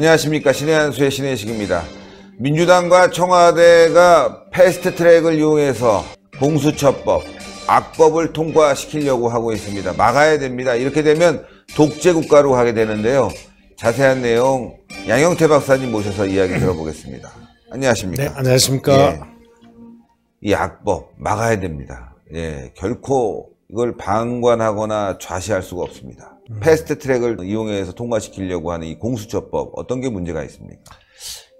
안녕하십니까 신해한수의 신해식입니다. 민주당과 청와대가 패스트트랙을 이용해서 공수처법, 악법을 통과시키려고 하고 있습니다. 막아야 됩니다. 이렇게 되면 독재국가로 하게 되는데요. 자세한 내용 양영태 박사님 모셔서 이야기 들어보겠습니다. 안녕하십니까? 네, 안녕하십니까? 예. 이 악법 막아야 됩니다. 예, 결코 이걸 방관하거나 좌시할 수가 없습니다. 음. 패스트 트랙을 이용해서 통과시키려고 하는 이 공수처법 어떤 게 문제가 있습니까?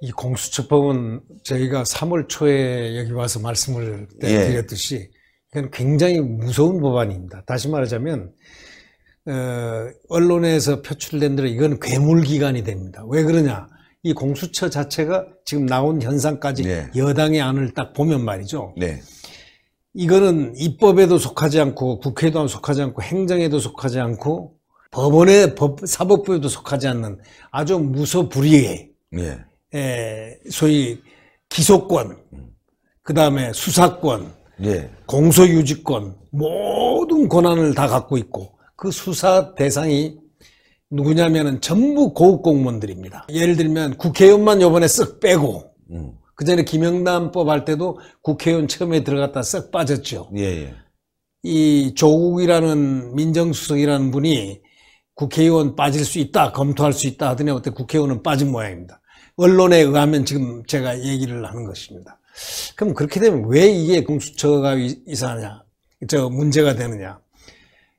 이 공수처법은 저희가 3월 초에 여기 와서 말씀을 예. 드렸듯이 이건 굉장히 무서운 법안입니다. 다시 말하자면 어, 언론에서 표출된 대로 이건 괴물 기관이 됩니다. 왜 그러냐? 이 공수처 자체가 지금 나온 현상까지 네. 여당의 안을 딱 보면 말이죠. 네. 이거는 입법에도 속하지 않고 국회에도 속하지 않고 행정에도 속하지 않고 법원의 법, 사법부에도 속하지 않는 아주 무소불위의 예. 에, 예, 소위 기소권, 그 다음에 수사권, 예. 공소유지권 모든 권한을 다 갖고 있고 그 수사 대상이 누구냐면은 전부 고급 공무원들입니다. 예를 들면 국회의원만 요번에 쓱 빼고 음. 그 전에 김영란법 할 때도 국회의원 처음에 들어갔다 쓱 빠졌죠. 예, 예. 이 조국이라는 민정수석이라는 분이 국회의원 빠질 수 있다, 검토할 수 있다 하더니 어때 국회의원은 빠진 모양입니다. 언론에 의하면 지금 제가 얘기를 하는 것입니다. 그럼 그렇게 되면 왜 이게 공수처가 이사냐, 저 문제가 되느냐?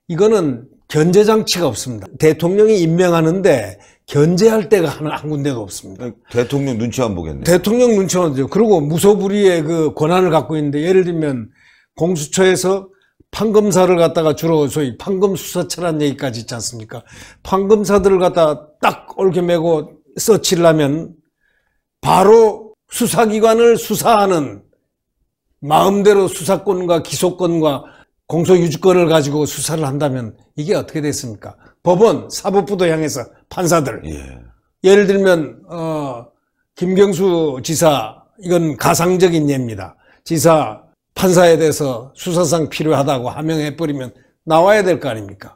이거는 견제 장치가 없습니다. 대통령이 임명하는데 견제할 데가 한 군데도 없습니다. 대통령 눈치만 보겠네요. 대통령 눈치만 보죠. 그리고 무소불위의 그 권한을 갖고 있는데 예를 들면 공수처에서 판검사를 갖다가 주로 소위 판검수사처란 얘기까지 있지 않습니까? 판검사들을 갖다 딱 얽혀매고 서치려면 바로 수사기관을 수사하는 마음대로 수사권과 기소권과 공소유지권을 가지고 수사를 한다면 이게 어떻게 됐습니까? 법원, 사법부도 향해서 판사들. 예. 를 들면, 어, 김경수 지사, 이건 가상적인 예입니다. 지사 판사에 대해서 수사상 필요하다고 하명해버리면 나와야 될 거 아닙니까?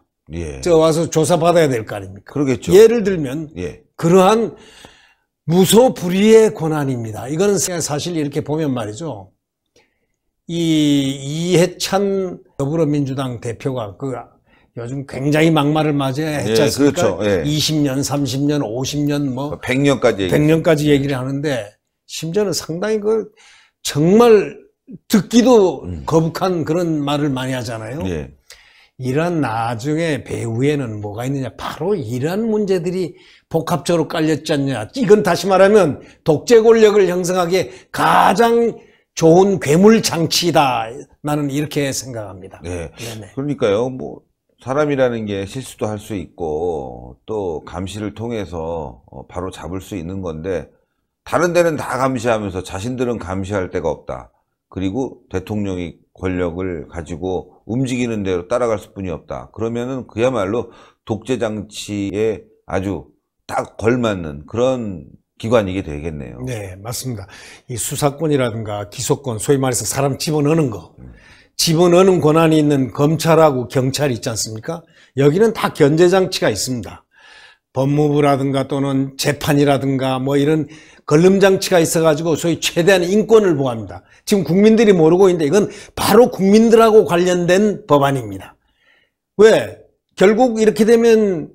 예. 저 와서 조사받아야 될 거 아닙니까? 그러겠죠. 예를 들면 예. 그러한 무소불위의 권한입니다. 이거는 사실 이렇게 보면 말이죠. 이 이해찬 더불어민주당 대표가 그 요즘 굉장히 막말을 맞이해 했지 예, 않습니까? 예, 그렇죠. 예. 20년, 30년, 50년 뭐 100년까지 100년까지 얘기를 하는데 심지어는 상당히 그 정말 듣기도 음. 거북한 그런 말을 많이 하잖아요. 예. 이런 나중에 배후에는 뭐가 있느냐. 바로 이런 문제들이 복합적으로 깔렸지 않냐. 이건 다시 말하면 독재 권력을 형성하기에 가장 좋은 괴물 장치다. 나는 이렇게 생각합니다. 네. 네네. 그러니까요. 뭐 사람이라는 게 실수도 할 수 있고 또 감시를 통해서 어, 바로 잡을 수 있는 건데 다른 데는 다 감시하면서 자신들은 감시할 데가 없다. 그리고 대통령이 권력을 가지고 움직이는 대로 따라갈 수뿐이 없다. 그러면은 그야말로 독재 장치에 아주 딱 걸맞는 그런 기관이게 되겠네요. 네, 맞습니다. 이 수사권이라든가 기소권, 소위 말해서 사람 집어넣는 거. 음. 집어넣는 권한이 있는 검찰하고 경찰이 있지 않습니까? 여기는 다 견제장치가 있습니다. 법무부라든가 또는 재판이라든가 뭐 이런 걸름장치가 있어가지고 소위 최대한 인권을 보호합니다. 지금 국민들이 모르고 있는데 이건 바로 국민들하고 관련된 법안입니다. 왜? 결국 이렇게 되면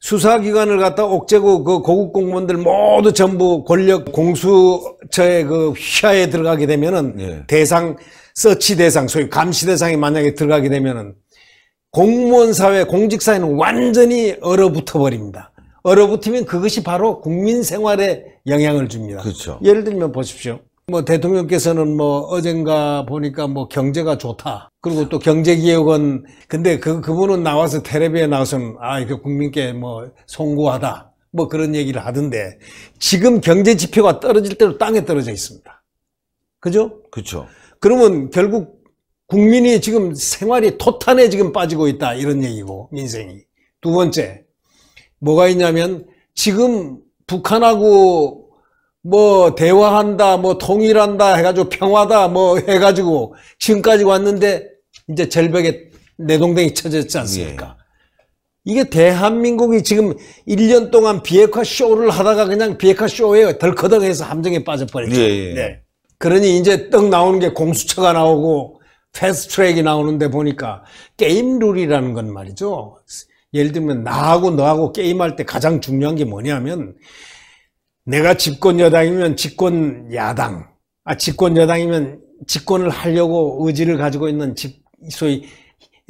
수사기관을 갖다 옥죄고 그 고급 공무원들 모두 전부 권력 공수처의 그 휘하에 들어가게 되면은 예. 대상 서치 대상 소위 감시 대상이 만약에 들어가게 되면은 공무원 사회 공직 사회는 완전히 얼어붙어 버립니다. 얼어붙으면 그것이 바로 국민 생활에 영향을 줍니다. 그렇죠. 예를 들면 보십시오. 뭐 대통령께서는 뭐 어젠가 보니까 뭐 경제가 좋다. 그리고 또 경제기획은 근데 그 그분은 나와서 테레비에 나와서는 아 이거 국민께 뭐 송구하다. 뭐 그런 얘기를 하던데 지금 경제 지표가 떨어질 대로 땅에 떨어져 있습니다. 그죠? 그렇죠. 그러면 결국 국민이 지금 생활이 토탄에 지금 빠지고 있다 이런 얘기고 민생이 두 번째 뭐가 있냐면 지금 북한하고 뭐 대화한다, 뭐 통일한다 해가지고 평화다 뭐 해가지고 지금까지 왔는데 이제 절벽에 내동댕이 쳐졌지 않습니까? 예. 이게 대한민국이 지금 1년 동안 비핵화 쇼를 하다가 그냥 비핵화 쇼에 덜커덕해서 함정에 빠져버렸죠. 예, 예, 네. 그러니 이제 떡 나오는 게 공수처가 나오고 패스트트랙이 나오는데 보니까 게임 룰이라는 건 말이죠. 예를 들면 나하고 너하고 게임할 때 가장 중요한 게 뭐냐면 내가 집권 여당이면 집권 야당, 아 집권 여당이면 집권을 하려고 의지를 가지고 있는 집 소위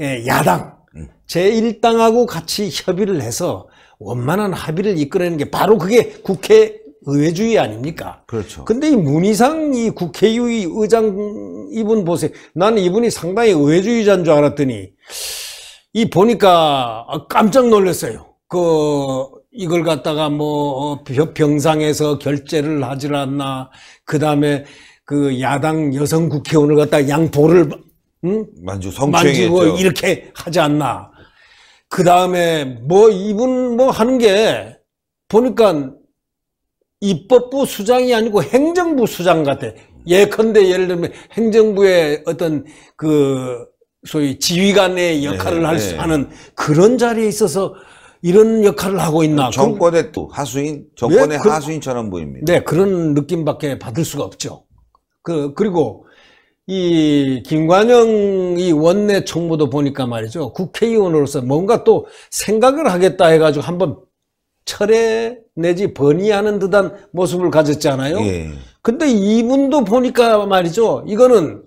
예, 야당 음. 제1당하고 같이 협의를 해서 원만한 합의를 이끌어내는 게 바로 그게 국회 의회주의 아닙니까? 그렇죠. 근데 이 문희상 이 국회의장 이분 보세요. 나는 이분이 상당히 의회주의자인 줄 알았더니 이 보니까 깜짝 놀랐어요. 그 이걸 갖다가 뭐 어, 병상에서 결제를 하질 않나. 그다음에 그 야당 여성 국회의원을 갖다 양보를 응? 만주 만지고 뭐 이렇게 하지 않나. 그다음에 뭐 이분 뭐 하는 게 보니까 입법부 수장이 아니고 행정부 수장 같아. 예컨대 예를 들면 행정부의 어떤 그 소위 지휘관의 네, 역할을 네, 할 수, 네. 하는 그런 자리에 있어서 이런 역할을 하고 있나. 정권의 또 하수인, 정권의 네, 그, 하수인처럼 보입니다. 네, 그런 느낌밖에 받을 수가 없죠. 그, 그리고 이 김관영 이 원내 총무도 보니까 말이죠. 국회의원으로서 뭔가 또 생각을 하겠다 해가지고 한번 철회 내지 번의하는 듯한 모습을 가졌잖아요. 예. 근데 이분도 보니까 말이죠. 이거는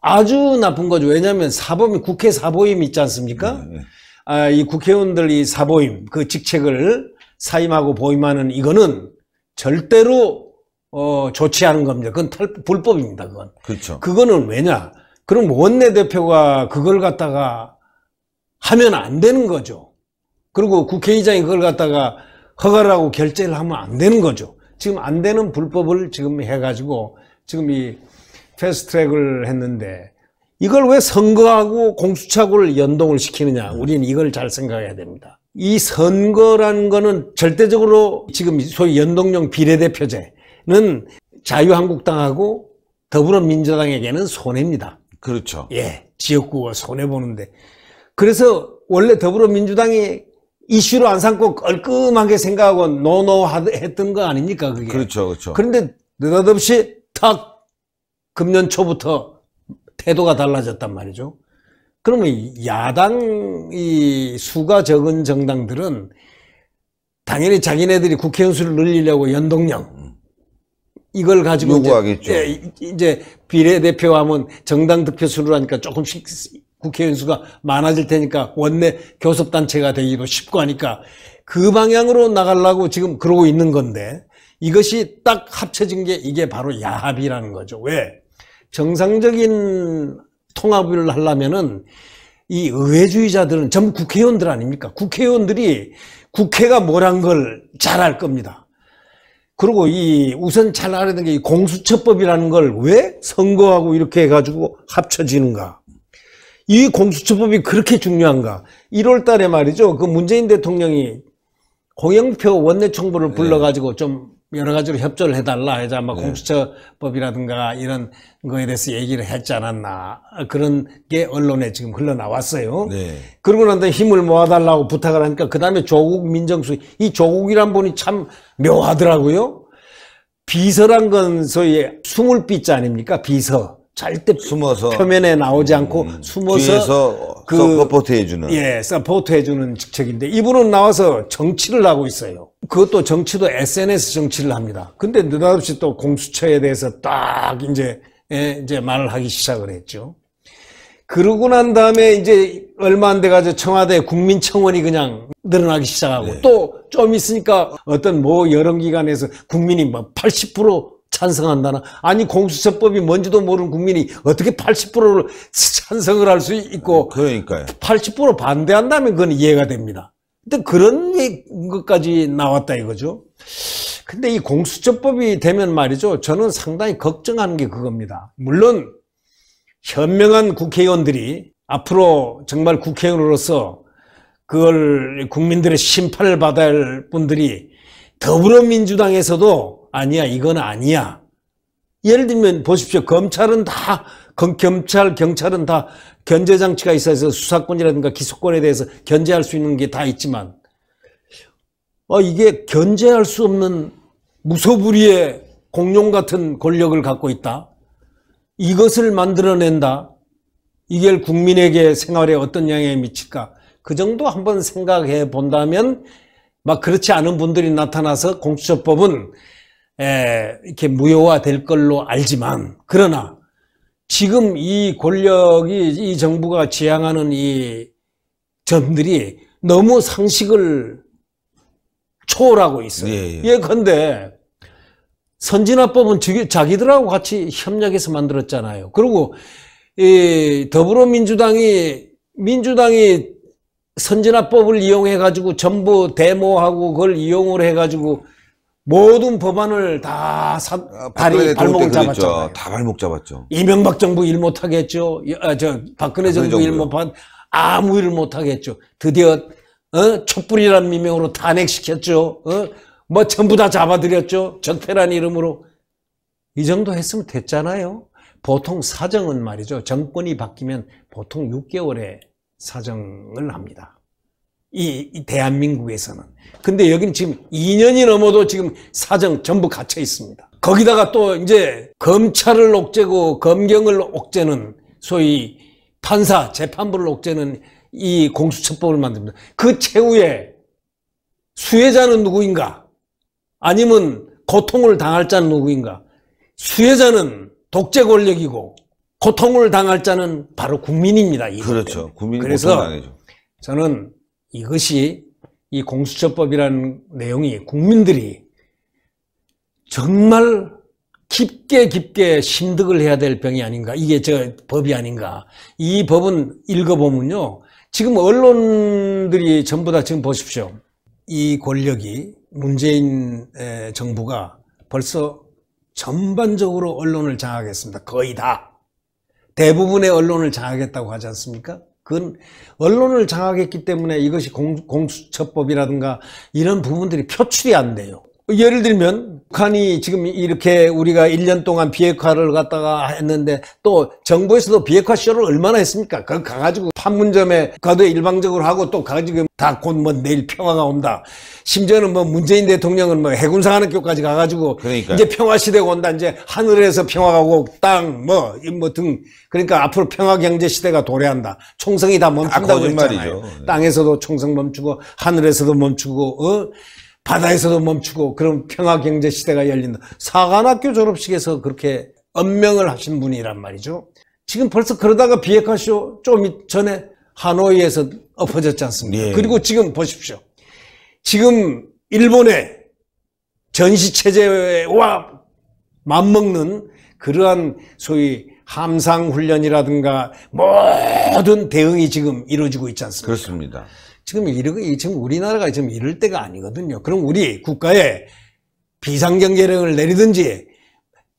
아주 나쁜 거죠. 왜냐하면 사보 국회 사보임 있지 않습니까? 네, 네. 아, 이 국회의원들 이 사보임, 그 직책을 사임하고 보임하는 이거는 절대로 어, 좋지 않은 겁니다. 그건 탈, 불법입니다. 그건. 그렇죠. 그거는 왜냐? 그럼 원내대표가 그걸 갖다가 하면 안 되는 거죠. 그리고 국회의장이 그걸 갖다가 허가를 하고 결재를 하면 안 되는 거죠. 지금 안 되는 불법을 지금 해가지고 지금 이 패스트트랙을 했는데 이걸 왜 선거하고 공수처하고를 연동을 시키느냐 우리는 이걸 잘 생각해야 됩니다. 이 선거라는 거는 절대적으로 지금 소위 연동형 비례대표제는 자유한국당하고 더불어민주당에게는 손해입니다. 그렇죠. 예. 지역구가 손해보는데. 그래서 원래 더불어민주당이 이슈로 안 삼고 깔끔하게 생각하고 노노 했던 거 아닙니까, 그게. 그렇죠, 그렇죠. 그런데 느닷없이 탁 금년 초부터 태도가 달라졌단 말이죠. 그러면 야당 이 수가 적은 정당들은 당연히 자기네들이 국회의원 수를 늘리려고 연동령 이걸 가지고 요구하겠죠. 예, 이제, 이제 비례대표하면 정당 득표 수를 하니까 조금씩 국회의원 수가 많아질 테니까 원내 교섭단체가 되기도 쉽고 하니까 그 방향으로 나가려고 지금 그러고 있는 건데 이것이 딱 합쳐진 게 이게 바로 야합이라는 거죠. 왜? 정상적인 통합을 하려면은 이 의회주의자들은 전부 국회의원들 아닙니까? 국회의원들이 국회가 뭐란 걸 잘 알 겁니다. 그리고 이 우선 잘 알아야 되는 게 공수처법이라는 걸 왜 선거하고 이렇게 해가지고 합쳐지는가? 이 공수처법이 그렇게 중요한가? 1월 달에 말이죠. 그 문재인 대통령이 홍영표 원내총부를 네. 불러가지고 좀 여러 가지로 협조를 해달라 해서 아마 네. 공수처법이라든가 이런 거에 대해서 얘기를 했지 않았나 그런 게 언론에 지금 흘러나왔어요. 네. 그러고 난 다음에 힘을 모아달라고 부탁을 하니까 그 다음에 조국 민정수이 조국이란 분이 참 묘하더라고요. 비서란 건 소위 숨을 빚자 아닙니까 비서. 절대 숨어서 표면에 나오지 않고 음, 숨어서 그, 서포트 해주는 예 서포트 해주는 직책인데 이분은 나와서 정치를 하고 있어요. 그것도 정치도 SNS 정치를 합니다. 근데 느닷없이 또 공수처에 대해서 딱 이제 예, 이제 말을 하기 시작을 했죠. 그러고 난 다음에 이제 얼마 안 돼가지고 청와대 국민청원이 그냥 늘어나기 시작하고 네. 또좀 있으니까 어떤 뭐 여론기관에서 국민이 막80% 찬성한다는 아니 공수처법이 뭔지도 모르는 국민이 어떻게 80%를 찬성을 할 수 있고 아, 그러니까요. 80% 반대한다면 그건 이해가 됩니다. 근데 그런 것까지 나왔다 이거죠. 근데 이 공수처법이 되면 말이죠. 저는 상당히 걱정하는 게 그겁니다. 물론 현명한 국회의원들이 앞으로 정말 국회의원으로서 그걸 국민들의 심판을 받아야 할 분들이 더불어민주당에서도 아니야, 이건 아니야. 예를 들면 보십시오. 검찰은 다 검찰, 경찰은 다 견제 장치가 있어서 수사권이라든가 기소권에 대해서 견제할 수 있는 게 다 있지만 어, 이게 견제할 수 없는 무소불위의 공룡 같은 권력을 갖고 있다. 이것을 만들어낸다. 이게 국민에게 생활에 어떤 영향을 미칠까? 그 정도 한번 생각해 본다면 막 그렇지 않은 분들이 나타나서 공수처법은 에, 예, 이렇게 무효화될 걸로 알지만 그러나 지금 이 권력이 이 정부가 지향하는 이 점들이 너무 상식을 초월하고 있어요. 예, 예. 컨대 예, 선진화법은 저기 자기들하고 같이 협력해서 만들었잖아요. 그리고 이 더불어민주당이 민주당이 선진화법을 이용해 가지고 전부 데모하고 그걸 이용을 해 가지고 모든 법안을 다 사, 발이 발목 잡았죠. 다 발목 잡았죠. 이명박 정부 일 못하겠죠. 아, 저 박근혜, 박근혜 정부 일 못한 아무 일 못하겠죠. 드디어 어? 촛불이라는 미명으로 탄핵시켰죠. 어? 뭐 전부 다 잡아들였죠. 적폐란 이름으로 이 정도 했으면 됐잖아요. 보통 사정은 말이죠. 정권이 바뀌면 보통 6개월에 사정을 합니다. 이, 이 대한민국에서는. 근데 여기는 지금 2년이 넘어도 지금 사정 전부 갇혀 있습니다. 거기다가 또 이제 검찰을 옥죄고 검경을 옥죄는 소위 판사, 재판부를 옥죄는 이 공수처법을 만듭니다. 그 최후에 수혜자는 누구인가? 아니면 고통을 당할 자는 누구인가? 수혜자는 독재 권력이고 고통을 당할 자는 바로 국민입니다. 그렇죠. 국민이 그래서 저는 이것이 이 공수처법이라는 내용이 국민들이 정말 깊게 깊게 심득을 해야 될 병이 아닌가 이게 저 법이 아닌가 이 법은 읽어보면요 지금 언론들이 전부 다 지금 보십시오 이 권력이 문재인 정부가 벌써 전반적으로 언론을 장악했습니다 거의 다 대부분의 언론을 장악했다고 하지 않습니까 그건 언론을 장악했기 때문에 이것이 공, 공수처법이라든가 이런 부분들이 표출이 안 돼요. 예를 들면 북한이 지금 이렇게 우리가 1년 동안 비핵화를 갖다가 했는데 또 정부에서도 비핵화 쇼를 얼마나 했습니까? 그 가가지고 판문점에 과도 일방적으로 하고 또 가가지고 다 곧 뭐 내일 평화가 온다. 심지어는 뭐 문재인 대통령은 뭐 해군사관학교까지 가가지고 그러니까요. 이제 평화 시대가 온다. 이제 하늘에서 평화가 오고 땅뭐뭐등 그러니까 앞으로 평화 경제 시대가 도래한다. 총성이 다 멈춘다고 아, 했잖아요. 말이죠. 땅에서도 총성 멈추고 하늘에서도 멈추고 어? 바다에서도 멈추고 그런 평화 경제 시대가 열린다. 사관학교 졸업식에서 그렇게 언명을 하신 분이란 말이죠. 지금 벌써 그러다가 비핵화쇼 좀 전에 하노이에서 엎어졌지 않습니까? 예. 그리고 지금 보십시오. 지금 일본의 전시체제와 맞먹는 그러한 소위 함상훈련이라든가 모든 대응이 지금 이루어지고 있지 않습니까? 그렇습니다. 지금 이러, 지금 우리나라가 지금 이럴 때가 아니거든요. 그럼 우리 국가에 비상경계령을 내리든지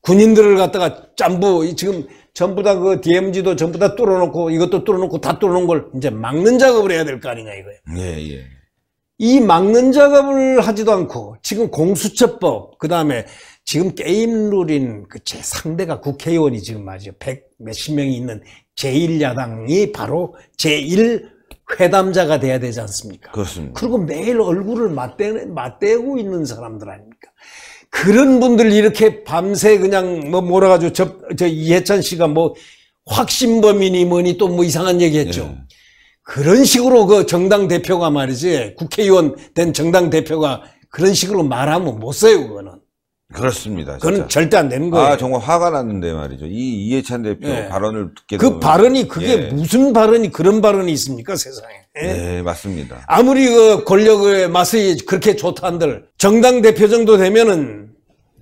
군인들을 갖다가 짬부 지금 전부 다 그 DMZ도 전부 다 뚫어놓고 이것도 뚫어놓고 다 뚫어놓은 걸 이제 막는 작업을 해야 될 거 아닌가 이거예요. 예, 예. 이 막는 작업을 하지도 않고 지금 공수처법 그다음에 지금 게임 룰인 그 제 상대가 국회의원이 지금 맞아요. 백 몇십 명이 있는 제1야당이 바로 제1 회담자가 돼야 되지 않습니까? 그렇습니다. 그리고 매일 얼굴을 맞대, 맞대고 있는 사람들 아닙니까? 그런 분들 이렇게 밤새 그냥 뭐 뭐라 가지고 저, 저 이해찬 씨가 뭐 확신범이니 뭐니 또 뭐 이상한 얘기 했죠. 네. 그런 식으로 그 정당 대표가 말이지 국회의원 된 정당 대표가 그런 식으로 말하면 못 써요, 그거는. 그렇습니다. 진짜. 그건 절대 안 되는 아, 거예요. 아 정말 화가 났는데 말이죠. 이 이해찬 대표 예. 발언을 듣게 그 되면, 발언이 예. 그게 예. 무슨 발언이 그런 발언이 있습니까 세상에? 예? 네 맞습니다. 아무리 그 권력의 맛이 그렇게 좋다 한들 정당 대표 정도 되면은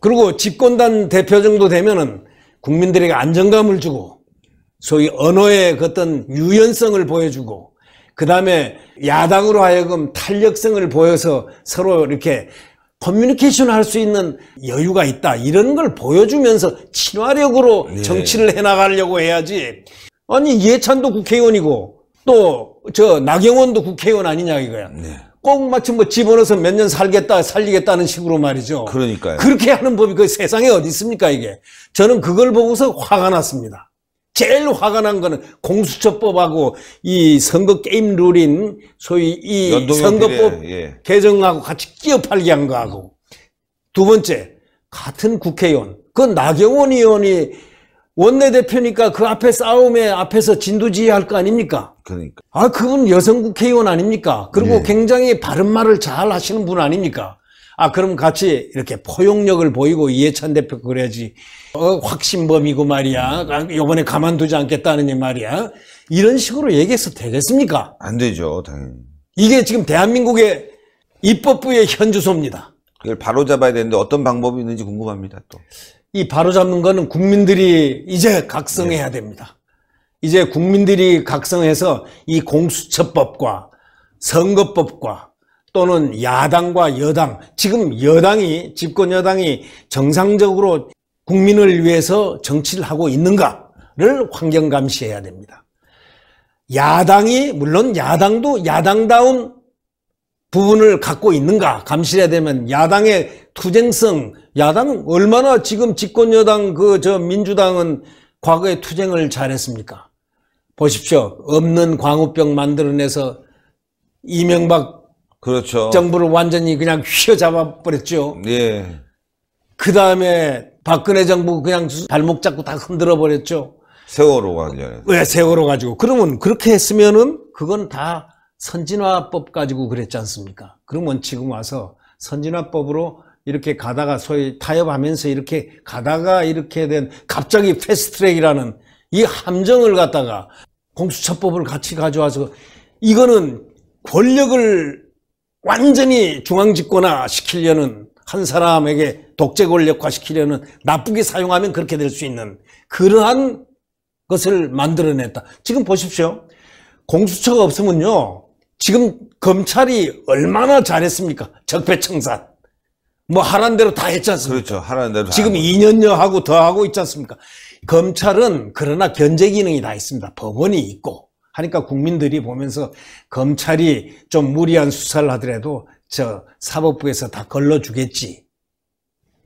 그리고 집권단 대표 정도 되면은 국민들에게 안정감을 주고 소위 언어의 그 어떤 유연성을 보여주고 그 다음에 야당으로 하여금 탄력성을 보여서 서로 이렇게 커뮤니케이션할수 있는 여유가 있다 이런 걸 보여주면서 친화력으로 예. 정치를 해나가려고 해야지 아니 예찬도 국회의원이고 또 저 나경원도 국회의원 아니냐 이거야 예. 꼭 마침 뭐 집어넣어서 몇 년 살겠다 살리겠다는 식으로 말이죠 그러니까요 그렇게 하는 법이 그 세상에 어디 있습니까 이게 저는 그걸 보고서 화가 났습니다 제일 화가 난 거는 공수처법하고 이 선거 게임 룰인 소위 이 선거법 예. 개정하고 같이 끼어 팔기 한 거하고 두 번째 같은 국회의원 그 나경원 의원이 원내대표니까 그 앞에 싸움에 앞에서 진두지휘할 거 아닙니까? 그러니까. 아, 그분 여성 국회의원 아닙니까? 그리고 예. 굉장히 바른 말을 잘 하시는 분 아닙니까? 아, 그럼 같이 이렇게 포용력을 보이고 이해찬 대표 그래야지. 어, 확신범이고 말이야. 아, 요번에 가만두지 않겠다는 말이야. 이런 식으로 얘기해서 되겠습니까? 안 되죠, 당연히. 이게 지금 대한민국의 입법부의 현주소입니다. 이걸 바로 잡아야 되는데 어떤 방법이 있는지 궁금합니다, 또. 이 바로 잡는 거는 국민들이 이제 각성해야 네. 됩니다. 이제 국민들이 각성해서 이 공수처법과 선거법과 또는 야당과 여당, 지금 여당이, 집권 여당이 정상적으로 국민을 위해서 정치를 하고 있는가를 환경감시해야 됩니다. 야당이, 물론 야당도 야당다운 부분을 갖고 있는가 감시해야 되면 야당의 투쟁성, 야당 얼마나 지금 집권여당 그 저 민주당은 과거에 투쟁을 잘했습니까? 보십시오. 없는 광우병 만들어내서 이명박 그렇죠. 정부를 완전히 그냥 휘어잡아 버렸죠. 예. 그 다음에 박근혜 정부 그냥 발목 잡고 다 흔들어 버렸죠. 세월호 관련해서. 왜 세월호 가지고. 그러면 그렇게 했으면은 그건 다 선진화법 가지고 그랬지 않습니까? 그러면 지금 와서 선진화법으로 이렇게 가다가 소위 타협하면서 이렇게 가다가 이렇게 된 갑자기 패스트트랙이라는 이 함정을 갖다가 공수처법을 같이 가져와서 이거는 권력을 완전히 중앙집권화 시키려는 한 사람에게 독재 권력화 시키려는 나쁘게 사용하면 그렇게 될 수 있는 그러한 것을 만들어냈다. 지금 보십시오. 공수처가 없으면요. 지금 검찰이 얼마나 잘했습니까? 적폐청산. 뭐하라는 대로 다 했지 않습니까? 그렇죠. 하란 대로 지금 2년여 하고 더 하고 있지 않습니까? 검찰은 그러나 견제 기능이 다 있습니다. 법원이 있고 하니까 국민들이 보면서 검찰이 좀 무리한 수사를 하더라도 저 사법부에서 다 걸러주겠지.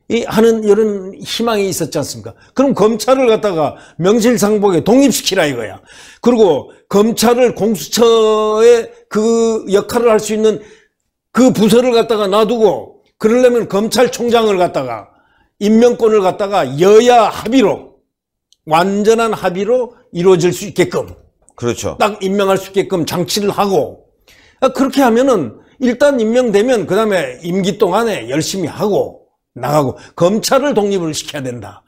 이 하는 이런 희망이 있었지 않습니까? 그럼 검찰을 갖다가 명실상복에 독립시키라 이거야. 그리고 검찰을 공수처의 그 역할을 할 수 있는 그 부서를 갖다가 놔두고 그러려면 검찰총장을 갖다가 임명권을 갖다가 여야 합의로 완전한 합의로 이루어질 수 있게끔 그렇죠. 딱 임명할 수 있게끔 장치를 하고 아, 그렇게 하면은 일단 임명되면 그 다음에 임기 동안에 열심히 하고 나가고 검찰을 독립을 시켜야 된다.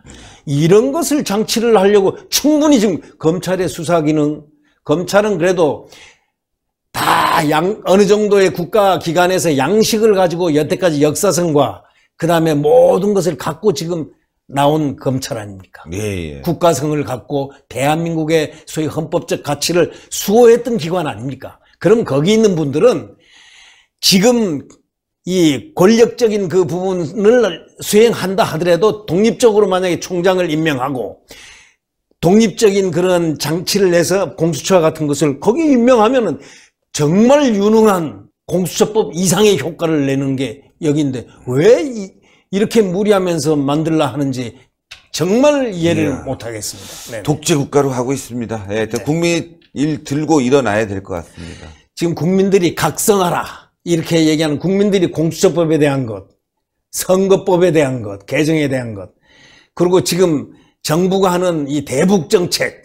이런 것을 장치를 하려고 충분히 지금 검찰의 수사 기능, 검찰은 그래도 다 양, 어느 정도의 국가 기관에서 양식을 가지고 여태까지 역사성과 그 다음에 모든 것을 갖고 지금 나온 검찰 아닙니까? 예, 예. 국가성을 갖고 대한민국의 소위 헌법적 가치를 수호했던 기관 아닙니까? 그럼 거기 있는 분들은 지금 이 권력적인 그 부분을 수행한다 하더라도 독립적으로 만약에 총장을 임명하고 독립적인 그런 장치를 내서 공수처 같은 것을 거기 임명하면은 정말 유능한 공수처법 이상의 효과를 내는 게 여기인데 왜 이, 이렇게 무리하면서 만들라 하는지 정말 이해를 예. 못하겠습니다. 독재 국가로 하고 있습니다. 예, 네. 국민 이일 들고 일어나야 될 것 같습니다. 지금 국민들이 각성하라 이렇게 얘기하는 국민들이 공수처법에 대한 것, 선거법에 대한 것, 개정에 대한 것, 그리고 지금 정부가 하는 이 대북 정책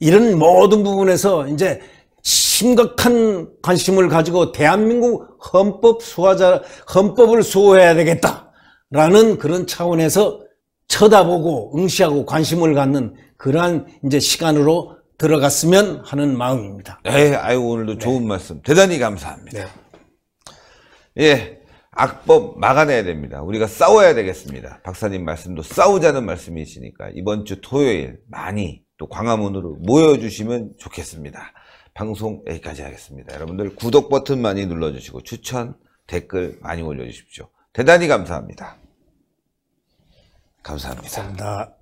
이런 모든 부분에서 이제 심각한 관심을 가지고 대한민국 헌법 수호자 헌법을 수호해야 되겠다. 라는 그런 차원에서 쳐다보고 응시하고 관심을 갖는 그러한 이제 시간으로 들어갔으면 하는 마음입니다. 네, 아유 오늘도 네. 좋은 말씀 대단히 감사합니다. 네. 예, 악법 막아내야 됩니다. 우리가 싸워야 되겠습니다. 박사님 말씀도 싸우자는 말씀이시니까 이번 주 토요일 많이 또 광화문으로 모여주시면 좋겠습니다. 방송 여기까지 하겠습니다. 여러분들 구독 버튼 많이 눌러주시고 추천 댓글 많이 올려주십시오. 대단히 감사합니다. 감사합니다. 감사합니다.